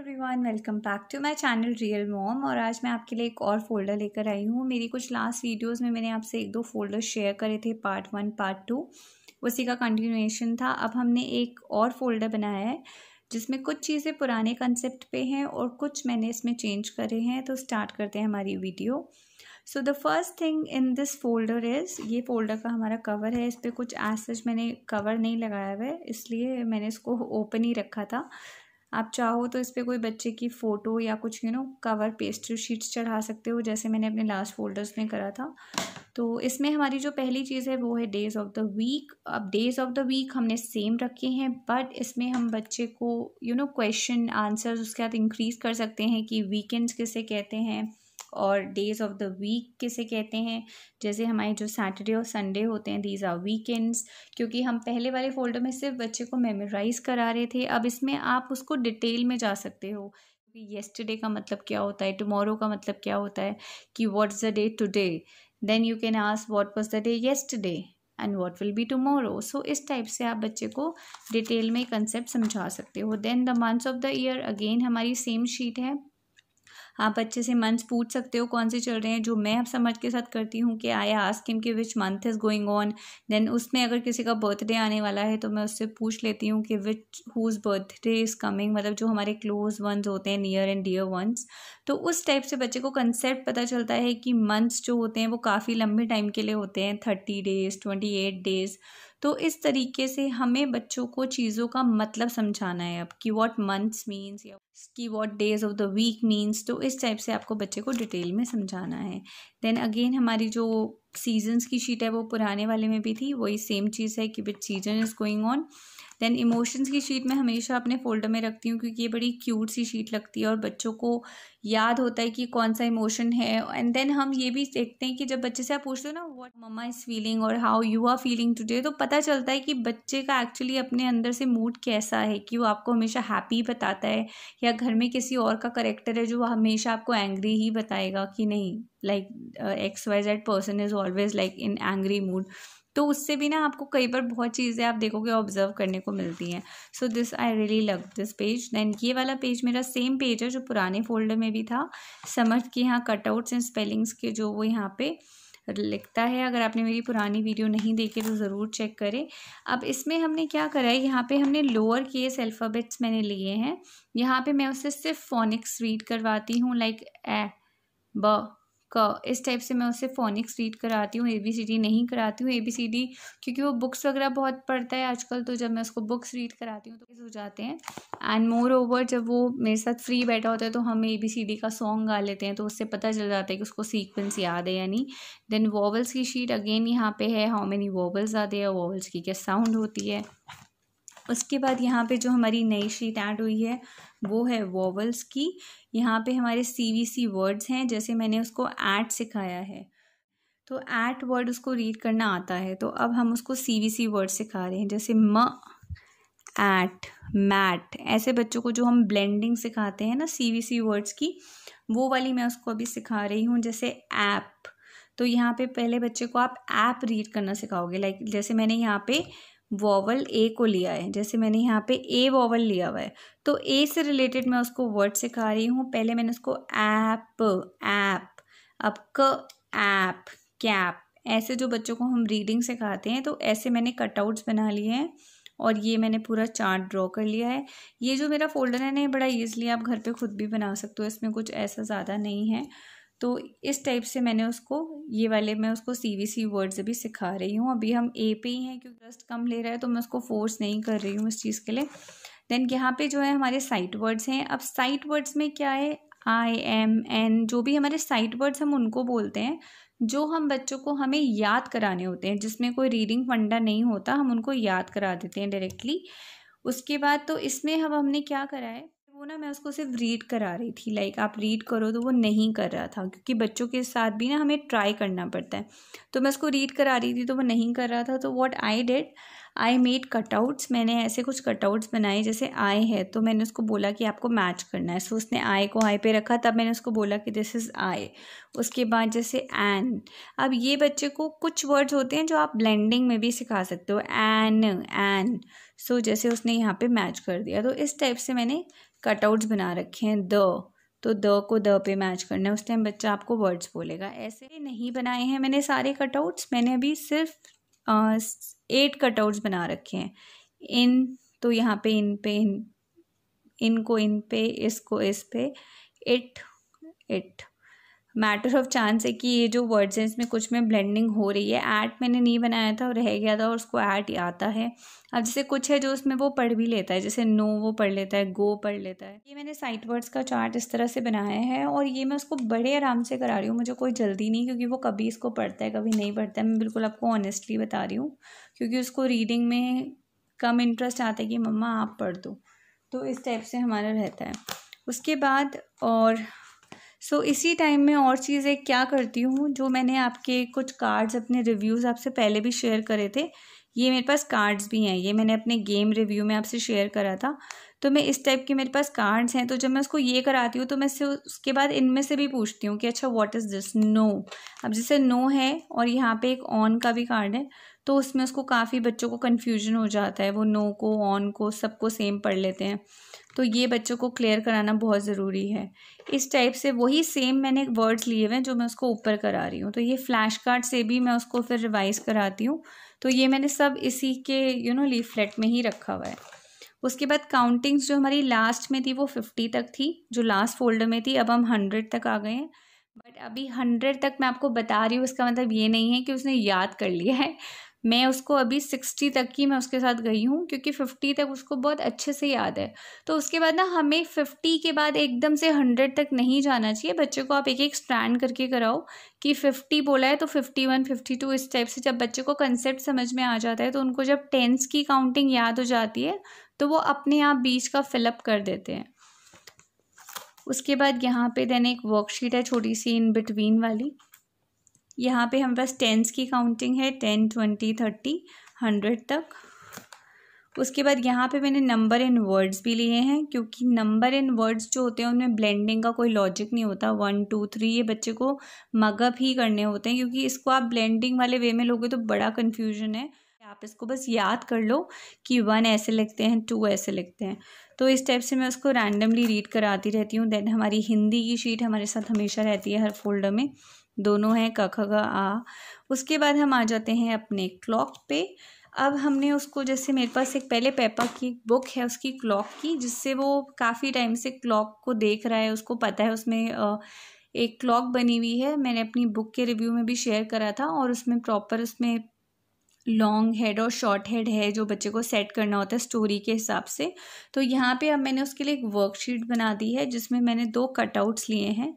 everyone welcome back to my channel real mom और आज मैं आपके लिए एक और फ़ोल्डर लेकर आई हूँ मेरी कुछ लास्ट वीडियोस में मैंने आपसे एक दो फ़ोल्डर शेयर करे थे पार्ट वन पार्ट टू उसी का कंटिन्यूएशन था अब हमने एक और फ़ोल्डर बनाया है जिसमें कुछ चीज़ें पुराने कंसेप्ट पे हैं और कुछ मैंने इसमें चेंज करे हैं तो स्टार्ट करते हैं हमारी video so the first thing in this folder is ये फोल्डर का हमारा कवर है इस पर कुछ एसेज मैंने कवर नहीं लगाया हुआ है इसलिए मैंने इसको ओपन ही रखा था आप चाहो तो इस पर कोई बच्चे की फ़ोटो या कुछ you know cover pastry sheets चढ़ा सकते हो जैसे मैंने अपने लास्ट फोल्डर्स में करा था तो इसमें हमारी जो पहली चीज़ है वो है डेज़ ऑफ द वीक अब डेज़ ऑफ द वीक हमने सेम रखे हैं बट इसमें हम बच्चे को यू नो क्वेश्चन आंसर्स उसके साथ इंक्रीज़ कर सकते हैं कि वीकेंड्स किसे कहते हैं और डेज़ ऑफ द वीक किसे कहते हैं जैसे हमारे जो सैटरडे और संडे होते हैं दीज आर वीकेंड्स क्योंकि हम पहले वाले फोल्डर में सिर्फ बच्चे को मेमोराइज करा रहे थे अब इसमें आप उसको डिटेल में जा सकते हो क्योंकि येस्टरडे का मतलब क्या होता है टमोरो का मतलब क्या होता है कि what's the day today then you can ask what was the day yesterday and what will be tomorrow so इस टाइप से आप बच्चे को डिटेल में कंसेप्ट समझा सकते हो then the months of the year again हमारी सेम शीट है आप अच्छे से मंथ्स पूछ सकते हो कौन से चल रहे हैं जो मैं अब समझ के साथ करती हूँ कि I ask him which month is going on then उसमें अगर किसी का बर्थडे आने वाला है तो मैं उससे पूछ लेती हूँ कि which whose birthday is coming मतलब जो हमारे क्लोज वंस होते हैं नियर एंड डियर वंस तो उस टाइप से बच्चे को कंसेप्ट पता चलता है कि मंथ्स जो होते हैं वो काफ़ी लंबे टाइम के लिए होते हैं thirty days twenty eight days तो इस तरीके से हमें बच्चों को चीज़ों का मतलब समझाना है अब कि वॉट मंथ्स मीन्स या कि what days of the week means तो इस टाइप से आपको बच्चे को डिटेल में समझाना है देन अगेन हमारी जो सीजन्स की शीट है वो पुराने वाले में भी थी वही सेम चीज़ है कि which season is going on then emotions की शीट मैं हमेशा अपने फोल्डर में रखती हूँ क्योंकि ये बड़ी क्यूट सी शीट लगती है और बच्चों को याद होता है कि कौन सा इमोशन है एंड देन हम ये भी देखते हैं कि जब बच्चे से आप पूछते हो ना वॉट मम्मा इज़ फीलिंग और how you are feeling today तो पता चलता है कि बच्चे का एक्चुअली अपने अंदर से मूड कैसा है कि वो आपको हमेशा हैप्पी बताता है या घर में किसी और का करेक्टर है जो हमेशा आपको एंग्री ही बताएगा कि नहीं like X Y Z person is always like in angry mood तो उससे भी ना आपको कई बार बहुत चीज़ें आप देखोगे ऑब्जर्व करने को मिलती हैं so this I really love this page then ये वाला पेज मेरा सेम पेज है जो पुराने फोल्डर में भी था समझ के यहाँ कटआउट्स एंड स्पेलिंग्स के जो वो यहाँ पे लिखता है अगर आपने मेरी पुरानी वीडियो नहीं देखी तो ज़रूर चेक करें अब इसमें हमने क्या करा है यहाँ पे हमने लोअर केस अल्फ़ाबेट्स मैंने लिए हैं यहाँ पे मैं उसे सिर्फ फोनिक्स रीड करवाती हूँ लाइक ए ब क इस टाइप से मैं उसे फोनिक्स रीड कराती हूँ ए बी सी डी नहीं कराती हूँ ए बी सी डी क्योंकि वो बुक्स वगैरह बहुत पढ़ता है आजकल तो जब मैं उसको बुक्स रीड कराती हूँ तो हो जाते हैं एंड मोर ओवर जब वो मेरे साथ फ्री बैठा होता है तो हम ए बी सी डी का सॉन्ग गा लेते हैं तो उससे पता चल जाता है कि उसको सीक्वेंस याद है यानी देन वॉवल्स की शीट अगेन यहाँ पे है हाउ मेनी वॉवल्स आते हैं वॉवल्स की क्या साउंड होती है उसके बाद यहाँ पे जो हमारी नई शीट ऐड हुई है वो है वॉवल्स की यहाँ पे हमारे सी वी सी वर्ड्स हैं जैसे मैंने उसको ऐट सिखाया है तो ऐट वर्ड उसको रीड करना आता है तो अब हम उसको सी वी सी वर्ड सिखा रहे हैं जैसे म ऐट मैट ऐसे बच्चों को जो हम ब्लेंडिंग सिखाते हैं ना सी वी सी वर्ड्स की वो वाली मैं उसको अभी सिखा रही हूँ जैसे ऐप तो यहाँ पे पहले बच्चे को आप ऐप रीड करना सिखाओगे लाइक जैसे मैंने यहाँ पे वॉवल ए को लिया है जैसे मैंने यहाँ पे ए वॉवल लिया हुआ है तो ए से रिलेटेड मैं उसको वर्ड सिखा रही हूँ पहले मैंने उसको ऐप ऐप अब क ऐप कैप ऐसे जो बच्चों को हम रीडिंग सिखाते हैं तो ऐसे मैंने कटआउट्स बना लिए हैं और ये मैंने पूरा चार्ट ड्रॉ कर लिया है ये जो मेरा फोल्डर है ना ये बड़ा ईजिली आप घर पे खुद भी बना सकते हो इसमें कुछ ऐसा ज़्यादा नहीं है तो इस टाइप से मैंने उसको ये वाले मैं उसको सी वी सी वर्ड्स भी सिखा रही हूँ अभी हम ए पे ही हैं क्योंकि ट्रस्ट कम ले रहा है तो मैं उसको फोर्स नहीं कर रही हूँ इस चीज़ के लिए देन यहाँ पे जो है हमारे साइट वर्ड्स हैं अब साइट वर्ड्स में क्या है आई एम एन जो भी हमारे साइट वर्ड्स हम उनको बोलते हैं जो हम बच्चों को हमें याद कराने होते हैं जिसमें कोई रीडिंग फंडा नहीं होता हम उनको याद करा देते हैं डायरेक्टली उसके बाद तो इसमें हम हमने क्या करा है वो ना मैं उसको सिर्फ रीड करा रही थी लाइक आप रीड करो तो वो नहीं कर रहा था क्योंकि बच्चों के साथ भी ना हमें ट्राई करना पड़ता है तो मैं उसको रीड करा रही थी तो वो नहीं कर रहा था तो what I did I made cutouts मैंने ऐसे कुछ कटआउट्स बनाए जैसे आई है तो मैंने उसको बोला कि आपको मैच करना है सो so, उसने आई को आई पे रखा तब मैंने उसको बोला कि दिस इज़ आई उसके बाद जैसे एन अब ये बच्चे को कुछ वर्ड्स होते हैं जो आप ब्लेंडिंग में भी सिखा सकते हो एन एन सो जैसे उसने यहाँ पे मैच कर दिया तो इस टाइप से मैंने कटआउट्स बना रखे हैं द तो द को द पे मैच करना है उस टाइम बच्चा आपको वर्ड्स बोलेगा ऐसे नहीं बनाए हैं मैंने सारे कटआउट्स मैंने अभी सिर्फ एट कटआउट्स बना रखे हैं इन तो यहाँ पे इन पे इन इनको इन पे इसको इस पे it it matter of chance है कि ये जो वर्ड्स हैं इसमें कुछ में ब्लेंडिंग हो रही है ऐट मैंने नहीं बनाया था और रह गया था और उसको ऐट आता है अब जैसे कुछ है जो उसमें वो पढ़ भी लेता है जैसे नो वो पढ़ लेता है गो पढ़ लेता है ये मैंने साइट वर्ड्स का चार्ट इस तरह से बनाया है और ये मैं उसको बड़े आराम से करा रही हूँ मुझे कोई जल्दी नहीं क्योंकि वो कभी इसको पढ़ता है कभी नहीं पढ़ता है मैं बिल्कुल आपको ऑनेस्टली बता रही हूँ क्योंकि उसको रीडिंग में कम इंटरेस्ट आता है कि मम्मा आप पढ़ दो तो इस टाइप से हमारा रहता है उसके बाद और सो so, इसी टाइम में और चीज़ें क्या करती हूँ जो मैंने आपके कुछ कार्ड्स अपने रिव्यूज़ आपसे पहले भी शेयर करे थे ये मेरे पास कार्ड्स भी हैं ये मैंने अपने गेम रिव्यू में आपसे शेयर करा था तो मैं इस टाइप के मेरे पास कार्ड्स हैं तो जब मैं उसको ये कराती हूँ तो मैं से उसके बाद इनमें से भी पूछती हूँ कि अच्छा व्हाट इज़ दिस नो अब जैसे नो है और यहाँ पे एक ऑन का भी कार्ड है तो उसमें उसको काफ़ी बच्चों को कन्फ्यूजन हो जाता है वो नो को ऑन को सबको सेम पढ़ लेते हैं तो ये बच्चों को क्लियर कराना बहुत ज़रूरी है इस टाइप से वही सेम मैंने वर्ड्स लिए हुए हैं जो मैं उसको ऊपर करा रही हूँ तो ये फ्लैश कार्ड से भी मैं उसको फिर रिवाइज कराती हूँ तो ये मैंने सब इसी के यू नो लीफलेट में ही रखा हुआ है उसके बाद काउंटिंग्स जो हमारी लास्ट में थी वो फिफ्टी तक थी जो लास्ट फोल्डर में थी अब हम हंड्रेड तक आ गए हैं बट अभी हंड्रेड तक मैं आपको बता रही हूँ इसका मतलब ये नहीं है कि उसने याद कर लिया है मैं उसको अभी सिक्सटी तक की मैं उसके साथ गई हूँ क्योंकि फिफ्टी तक उसको बहुत अच्छे से याद है तो उसके बाद ना हमें फिफ्टी के बाद एकदम से हंड्रेड तक नहीं जाना चाहिए बच्चे को आप एक एक स्टैंड करके कराओ कि फिफ्टी बोला है तो फिफ्टी वन फिफ्टी टू इस टाइप से जब बच्चे को कंसेप्ट समझ में आ जाता है तो उनको जब टेंस की काउंटिंग याद हो जाती है तो वो अपने आप बीच का फिलअप कर देते हैं उसके बाद यहाँ पे देन एक वर्कशीट है छोटी सी इन बिटवीन वाली यहाँ पे हमारे पास टेंस की काउंटिंग है टेन ट्वेंटी थर्टी हंड्रेड तक उसके बाद यहाँ पे मैंने नंबर इन वर्ड्स भी लिए हैं क्योंकि नंबर इन वर्ड्स जो होते हैं उनमें ब्लेंडिंग का कोई लॉजिक नहीं होता वन टू थ्री ये बच्चे को मगअप ही करने होते हैं क्योंकि इसको आप ब्लेंडिंग वाले वे में लोगे तो बड़ा कन्फ्यूजन है आप इसको बस याद कर लो कि वन ऐसे लिखते हैं टू ऐसे लिखते हैं तो इस टाइप से मैं उसको रैंडमली रीड कराती रहती हूँ देन हमारी हिंदी की शीट हमारे साथ हमेशा रहती है हर फोल्डर में दोनों हैं क ग आ उसके बाद हम आ जाते हैं अपने क्लॉक पे अब हमने उसको जैसे मेरे पास एक पहले पेपा की बुक है उसकी क्लॉक की जिससे वो काफ़ी टाइम से क्लॉक को देख रहा है उसको पता है उसमें एक क्लॉक बनी हुई है मैंने अपनी बुक के रिव्यू में भी शेयर करा था और उसमें प्रॉपर उसमें लॉन्ग हेड और शॉर्ट हेड है जो बच्चे को सेट करना होता है स्टोरी के हिसाब से तो यहाँ पे अब मैंने उसके लिए एक वर्कशीट बना दी है जिसमें मैंने दो कटआउट्स लिए हैं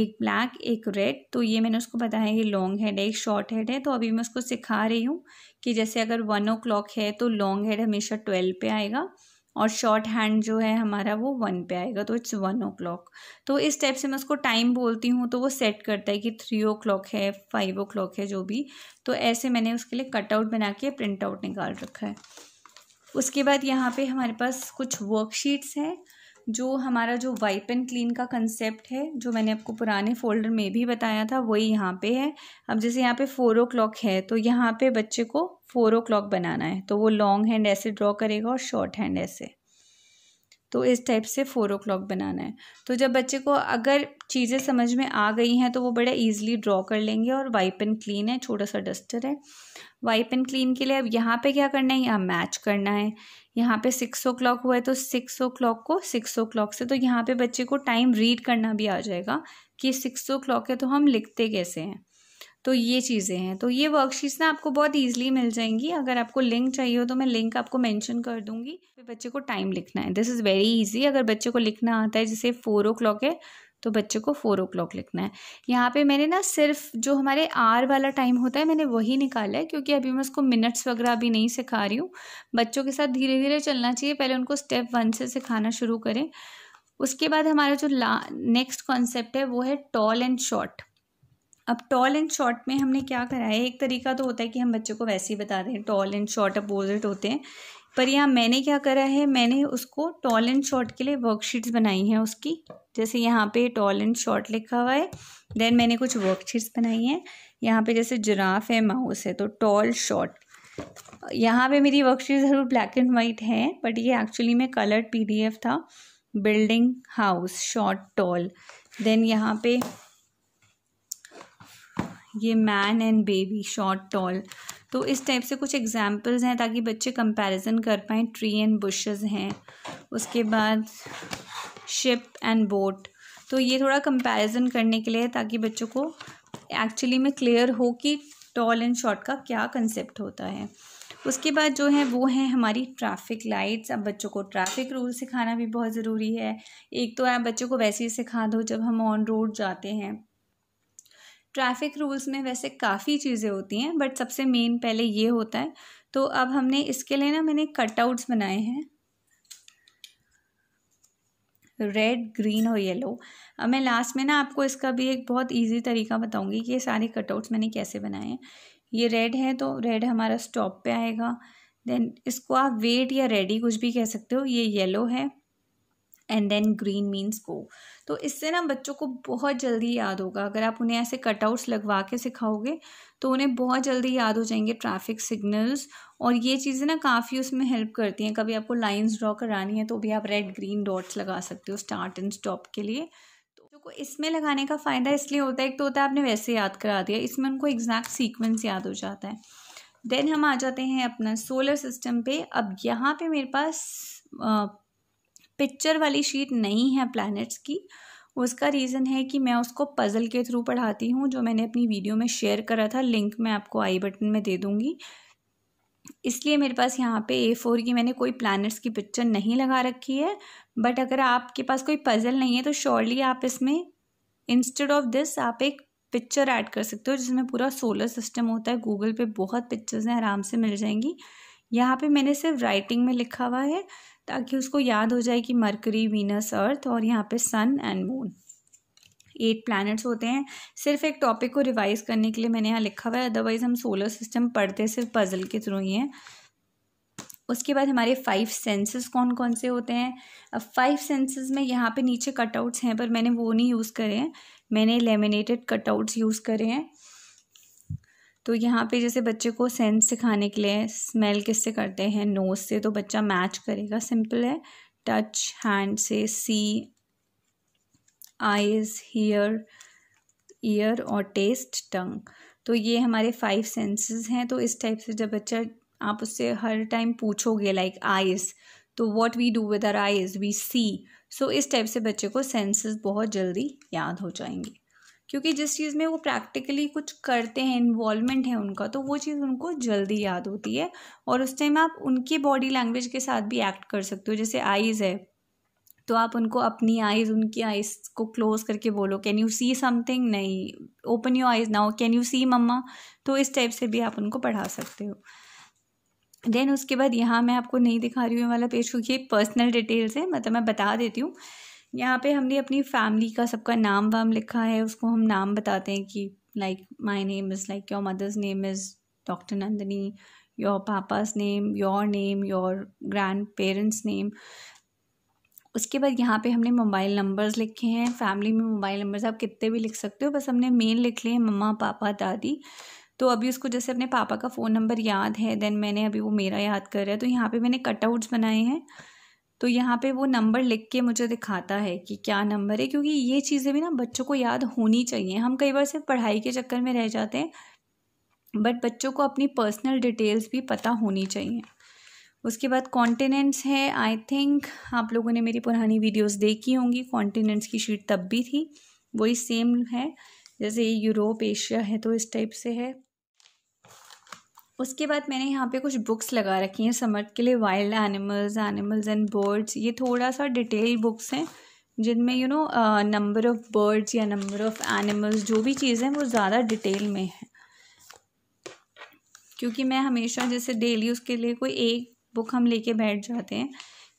एक ब्लैक एक रेड तो ये मैंने उसको बताया ये लॉन्ग हेड है एक शॉर्ट हेड है तो अभी मैं उसको सिखा रही हूँ कि जैसे अगर वन ओ है तो लॉन्ग हेड हमेशा ट्वेल्व पे आएगा और शॉर्ट हैंड जो है हमारा वो वन पे आएगा तो इट्स वन ओ क्लॉक तो इस टाइप से मैं उसको टाइम बोलती हूँ तो वो सेट करता है कि थ्री ओ क्लॉक है फाइव ओ क्लॉक है जो भी तो ऐसे मैंने उसके लिए कटआउट बना के प्रिंट आउट निकाल रखा है उसके बाद यहाँ पे हमारे पास कुछ वर्कशीट्स हैं जो हमारा जो वाइप एंड क्लीन का कंसेप्ट है जो मैंने आपको पुराने फोल्डर में भी बताया था वही यहाँ पे है अब जैसे यहाँ पे फोर ओ क्लॉक है तो यहाँ पे बच्चे को फोर ओ क्लॉक बनाना है तो वो लॉन्ग हैंड ऐसे ड्रॉ करेगा और शॉर्ट हैंड ऐसे तो इस टाइप से फोर ओ क्लॉक बनाना है तो जब बच्चे को अगर चीज़ें समझ में आ गई हैं तो वो बड़े ईजिली ड्रॉ कर लेंगे और वाइप एंड क्लीन है छोटा सा डस्टर है वाइप एंड क्लीन के लिए अब यहाँ पे क्या करना है यहाँ मैच करना है यहाँ पे सिक्स ओ क्लॉक हुआ है तो सिक्स ओ क्लॉक को सिक्स ओ क्लॉक से तो यहाँ पे बच्चे को टाइम रीड करना भी आ जाएगा कि सिक्स ओ क्लॉक है तो हम लिखते कैसे हैं तो ये चीज़ें हैं तो ये वर्कशीट्स ना आपको बहुत ईजिली मिल जाएंगी अगर आपको लिंक चाहिए हो तो मैं लिंक आपको मैंशन कर दूँगी फिर बच्चे को टाइम लिखना है दिस इज़ वेरी ईजी अगर बच्चे को लिखना आता है जैसे फोर ओ क्लॉक है तो बच्चे को फोर ओ क्लॉक लिखना है यहाँ पे मैंने ना सिर्फ जो हमारे आर वाला टाइम होता है मैंने वही निकाला है क्योंकि अभी मैं उसको मिनट्स वगैरह अभी नहीं सिखा रही हूँ बच्चों के साथ धीरे धीरे चलना चाहिए पहले उनको स्टेप वन से सिखाना शुरू करें उसके बाद हमारा जो ला नेक्स्ट कॉन्सेप्ट है वो है टॉल एंड शॉर्ट अब टॉल एंड शॉर्ट में हमने क्या करा है एक तरीका तो होता है कि हम बच्चों को वैसे ही बता दें टॉल एंड शॉर्ट अपोजिट होते हैं पर यहाँ मैंने क्या करा है मैंने उसको टॉल एंड शॉर्ट के लिए वर्कशीट्स बनाई हैं उसकी जैसे यहाँ पे टॉल एंड शॉर्ट लिखा हुआ है देन मैंने कुछ वर्कशीट्स बनाई हैं यहाँ पे जैसे जिराफ है माउस है तो टॉल शॉर्ट यहाँ पे मेरी वर्कशीट ज़रूर ब्लैक एंड वाइट है बट ये एक्चुअली में कलर्ड पी था building house short tall then यहाँ पे ये man and baby short tall तो इस टाइप से कुछ एग्जाम्पल्स हैं ताकि बच्चे कंपैरिजन कर पाएँ ट्री एंड बुशेस हैं उसके बाद शिप एंड बोट तो ये थोड़ा कंपैरिजन करने के लिए ताकि बच्चों को एक्चुअली में क्लियर हो कि टॉल एंड शॉर्ट का क्या कंसेप्ट होता है उसके बाद जो है वो है हमारी ट्रैफिक लाइट्स अब बच्चों को ट्रैफिक रूल सिखाना भी बहुत ज़रूरी है एक तो आप बच्चों को वैसे ही सिखा दो जब हम ऑन रोड जाते हैं ट्रैफिक रूल्स में वैसे काफ़ी चीज़ें होती हैं बट सबसे मेन पहले ये होता है तो अब हमने इसके लिए ना मैंने कटआउट्स बनाए हैं रेड ग्रीन और येलो अब मैं लास्ट में ना आपको इसका भी एक बहुत इजी तरीका बताऊंगी कि ये सारे कटआउट्स मैंने कैसे बनाए हैं ये रेड है तो रेड हमारा स्टॉप पे आएगा देन इसको आप वेट या रेडी कुछ भी कह सकते हो ये येलो है and then green means go तो इससे ना बच्चों को बहुत जल्दी याद होगा अगर आप उन्हें ऐसे कटआउट्स लगवा के सिखाओगे तो उन्हें बहुत जल्दी याद हो जाएंगे ट्रैफिक सिग्नल्स और ये चीज़ें ना काफ़ी उसमें हेल्प करती हैं कभी आपको लाइंस ड्रॉ करानी है तो भी आप रेड ग्रीन डॉट्स लगा सकते हो स्टार्ट एंड स्टॉप के लिए तो को इसमें लगाने का फ़ायदा इसलिए होता है एक तो होता है आपने वैसे याद करा दिया इसमें उनको एग्जैक्ट सीक्वेंस याद हो जाता है देन हम आ जाते हैं अपना सोलर सिस्टम पे अब यहाँ पे मेरे पास पिक्चर वाली शीट नहीं है प्लैनेट्स की उसका रीज़न है कि मैं उसको पज़ल के थ्रू पढ़ाती हूँ जो मैंने अपनी वीडियो में शेयर करा था लिंक मैं आपको आई बटन में दे दूँगी इसलिए मेरे पास यहाँ पे ए फोर की मैंने कोई प्लैनेट्स की पिक्चर नहीं लगा रखी है बट अगर आपके पास कोई पज़ल नहीं है तो श्योरली आप इसमें इंस्टेड ऑफ दिस आप एक पिक्चर ऐड कर सकते हो जिसमें पूरा सोलर सिस्टम होता है गूगल पे बहुत पिक्चर्स हैं आराम से मिल जाएंगी यहाँ पे मैंने सिर्फ राइटिंग में लिखा हुआ है ताकि उसको याद हो जाए कि मरकरी वीनस अर्थ और यहाँ पे sun and moon eight planets होते हैं सिर्फ एक टॉपिक को रिवाइज करने के लिए मैंने यहाँ लिखा हुआ है अदरवाइज हम सोलर सिस्टम पढ़ते सिर्फ पजल के थ्रू ही हैं उसके बाद हमारे फाइव सेंसेस कौन कौन से होते हैं अब फाइव सेंसेस में यहाँ पे नीचे कटआउट्स हैं पर मैंने वो नहीं यूज़ करे हैं मैंने लेमिनेटेड कटआउट्स यूज़ करे हैं तो यहाँ पे जैसे बच्चे को सेंस सिखाने के लिए स्मेल किससे करते हैं नोज से तो बच्चा मैच करेगा सिंपल है टच हैंड से सी आइज हीयर ईयर और टेस्ट टंग तो ये हमारे फाइव सेंसेस हैं तो इस टाइप से जब बच्चा आप उससे हर टाइम पूछोगे लाइक आइज़ तो what we do with our eyes we see so इस टाइप से बच्चे को सेंसेस बहुत जल्दी याद हो जाएंगे क्योंकि जिस चीज़ में वो प्रैक्टिकली कुछ करते हैं इन्वॉल्वमेंट है उनका तो वो चीज़ उनको जल्दी याद होती है और उस टाइम आप उनकी बॉडी लैंग्वेज के साथ भी एक्ट कर सकते हो जैसे आईज़ है तो आप उनको अपनी आइज़ उनकी आइज़ को क्लोज करके बोलो कैन यू सी समथिंग नहीं open your eyes now can you see mamma तो इस टाइप से भी आप उनको पढ़ा सकते हो देन उसके बाद यहाँ मैं आपको नहीं दिखा रही हूँ वाला पेज क्योंकि पर्सनल डिटेल्स है मतलब मैं बता देती हूँ यहाँ पे हमने अपनी फैमिली का सबका नाम वाम लिखा है उसको हम नाम बताते हैं कि like my name is like your mother's name is doctor Nandini your papa's name your name your grandparents name उसके बाद यहाँ पे हमने मोबाइल नंबर्स लिखे हैं फैमिली में मोबाइल नंबर्स आप कितने भी लिख सकते हो बस हमने मेन लिख लिए मम्मा पापा दादी तो अभी उसको जैसे अपने पापा का फ़ोन नंबर याद है देन मैंने अभी वो मेरा याद कर रहा है तो यहाँ पे मैंने कटआउट्स बनाए हैं तो यहाँ पे वो नंबर लिख के मुझे दिखाता है कि क्या नंबर है क्योंकि ये चीज़ें भी ना बच्चों को याद होनी चाहिए हम कई बार सिर्फ पढ़ाई के चक्कर में रह जाते हैं बट बच्चों को अपनी पर्सनल डिटेल्स भी पता होनी चाहिए उसके बाद कॉन्टिनेंट्स है आई थिंक आप लोगों ने मेरी पुरानी वीडियोस देखी होंगी कॉन्टिनेंट्स की शीट तब भी थी वही सेम है जैसे यूरोप एशिया है तो इस टाइप से है उसके बाद मैंने यहाँ पे कुछ बुक्स लगा रखी हैं समर के लिए wild animals animals and birds ये थोड़ा सा डिटेल बुक्स हैं जिनमें you know number of birds या नंबर ऑफ़ एनिमल्स जो भी चीज़ें वो ज़्यादा डिटेल में है क्योंकि मैं हमेशा जैसे डेली उसके लिए कोई एक बुक हम लेके बैठ जाते हैं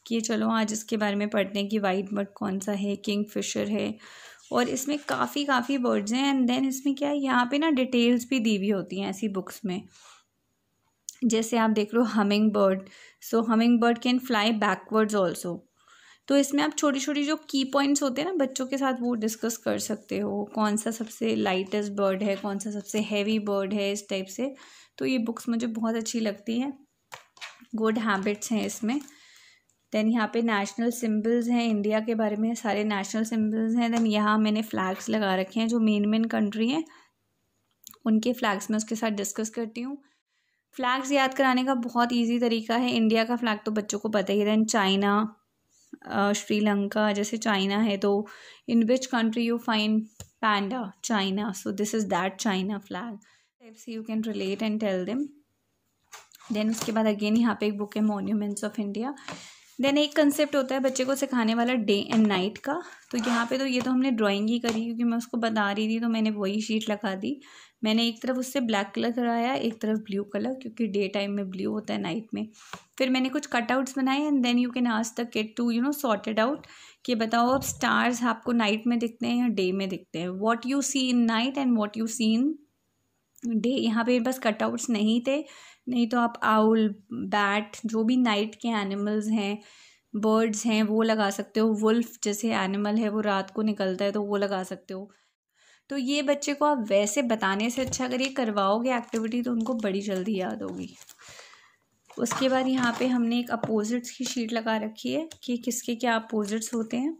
कि चलो आज इसके बारे में पढ़ते हैं कि वाइट बर्ड कौन सा है किंग फिशर है और इसमें काफ़ी काफ़ी बर्ड्स हैं एंड देन इसमें क्या है यहाँ पे ना डिटेल्स भी दी हुई होती हैं ऐसी बुक्स में जैसे आप देख रहे हो hummingbird so hummingbird can fly backwards also तो इसमें आप छोटी छोटी जो की पॉइंट्स होते हैं ना बच्चों के साथ वो डिस्कस कर सकते हो कौन सा सबसे लाइटेस्ट बर्ड है कौन सा सबसे हैवी बर्ड है इस टाइप से तो ये बुक्स मुझे बहुत अच्छी लगती हैं गुड हैबिट्स हैं इसमें देन यहाँ पे नेशनल सिम्बल्स हैं इंडिया के बारे में सारे नेशनल सिम्बल्स हैं देन यहाँ मैंने फ्लैग्स लगा रखे हैं जो मेन मेन कंट्री हैं उनके फ्लैग्स में उसके साथ डिस्कस करती हूँ फ्लैग्स याद कराने का बहुत इजी तरीका है इंडिया का फ्लैग तो बच्चों को पता ही देन चाइना श्रीलंका जैसे चाइना है तो in which country you find panda China so this is that China flag types you can relate and tell them then उसके बाद अगेन यहाँ पे एक बुक है मोन्यूमेंट्स ऑफ इंडिया देन एक कंसेप्ट होता है बच्चे को सिखाने वाला डे एंड नाइट का तो यहाँ पे तो ये तो हमने ड्राइंग ही करी क्योंकि मैं उसको बता रही थी तो मैंने वही शीट लगा दी मैंने एक तरफ उससे ब्लैक कलर कराया एक तरफ ब्लू कलर क्योंकि डे टाइम में ब्लू होता है नाइट में फिर मैंने कुछ कटआउट्स बनाए and then you can ask to get to you know sorted out कि बताओ अब स्टार्स आपको नाइट में दिखते हैं या डे में दिखते हैं what you see in night and what you see in day यहाँ पे बस कटआउट्स नहीं थे नहीं तो आप आउल बैट जो भी नाइट के एनिमल्स हैं बर्ड्स हैं वो लगा सकते हो वुल्फ जैसे एनिमल है वो रात को निकलता है तो वो लगा सकते हो तो ये बच्चे को आप वैसे बताने से अच्छा अगर ये करवाओगे एक्टिविटी तो उनको बड़ी जल्दी याद होगी उसके बाद यहाँ पे हमने एक अपोजिट्स की शीट लगा रखी है कि किसके क्या अपोजिट्स होते हैं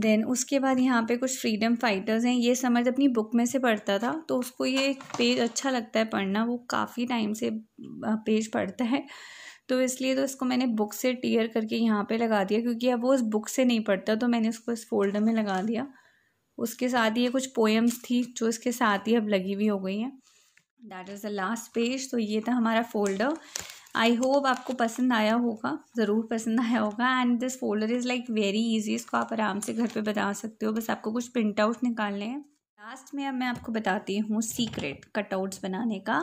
देन उसके बाद यहाँ पे कुछ फ्रीडम फाइटर्स हैं ये समझ अपनी बुक में से पढ़ता था तो उसको ये पेज अच्छा लगता है पढ़ना वो काफ़ी टाइम से पेज पढ़ता है तो इसलिए तो इसको मैंने बुक से टीयर करके यहाँ पे लगा दिया क्योंकि अब वो उस बुक से नहीं पढ़ता तो मैंने उसको इस फोल्डर में लगा दिया उसके साथ ही ये कुछ पोएम्स थी जो इसके साथ ही अब लगी हुई हो गई हैं that is the last page तो ये था हमारा फोल्डर आई होप आपको पसंद आया होगा ज़रूर पसंद आया होगा and this folder is like very easy इसको आप आराम से घर पे बना सकते हो बस आपको कुछ प्रिंट आउट निकालने हैं लास्ट में अब मैं आपको बताती हूँ सीक्रेट कटआउट्स बनाने का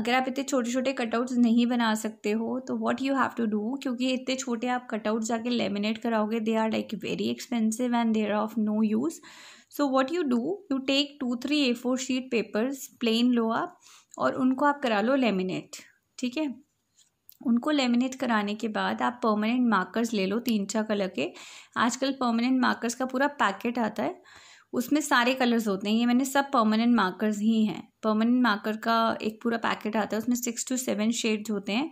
अगर आप इतने छोटे छोटे कटआउट्स नहीं बना सकते हो तो what you have to do क्योंकि इतने छोटे आप कटआउट्स जाके लेमिनेट कराओगे they are like very expensive and they are of no use so what you do you take two three A four sheet papers plain लो आप और उनको आप करा लो लेमिनेट ठीक है उनको लेमिनेट कराने के बाद आप परमानेंट मार्कर्स ले लो तीन चार कलर के आजकल परमानेंट मार्कर्स का पूरा पैकेट आता है उसमें सारे कलर्स होते हैं ये मैंने सब परमानेंट मार्कर्स ही हैं परमानेंट मार्कर का एक पूरा पैकेट आता है उसमें सिक्स टू सेवन शेड्स होते हैं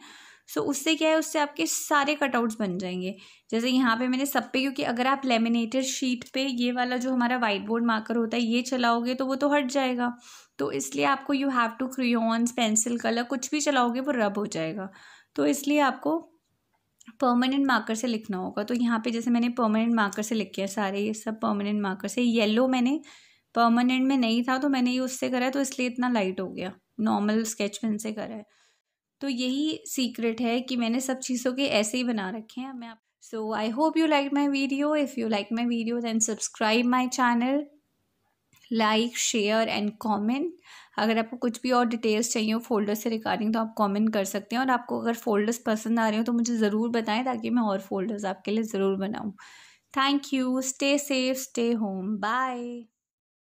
सो उससे क्या है उससे आपके सारे कटआउट्स बन जाएंगे जैसे यहाँ पे मैंने सब पे क्योंकि अगर आप लेमिनेटेड शीट पे ये वाला जो हमारा वाइट बोर्ड मार्कर होता है ये चलाओगे तो वो तो हट जाएगा तो इसलिए आपको you have to crayons pencil colour कुछ भी चलाओगे वो रब हो जाएगा तो इसलिए आपको परमानेंट मार्कर से लिखना होगा तो यहाँ पे जैसे मैंने परमानेंट मार्कर से लिख किया सारे ये सब परमानेंट मार्कर से येलो मैंने परमानेंट में नहीं था तो मैंने ये उससे करा है तो इसलिए इतना लाइट हो गया नॉर्मल स्केच पेन से करा है तो यही सीक्रेट है कि मैंने सब चीज़ों के ऐसे ही बना रखे हैं मैं so I hope you like my video if you like my video then subscribe my channel like share and comment अगर आपको कुछ भी और डिटेल्स चाहिए हो फोल्डर्स से रिगार्डिंग तो आप कमेंट कर सकते हैं और आपको अगर फोल्डर्स पसंद आ रहे हो तो मुझे ज़रूर बताएं ताकि मैं और फोल्डर्स आपके लिए ज़रूर बनाऊँ thank you stay safe stay home bye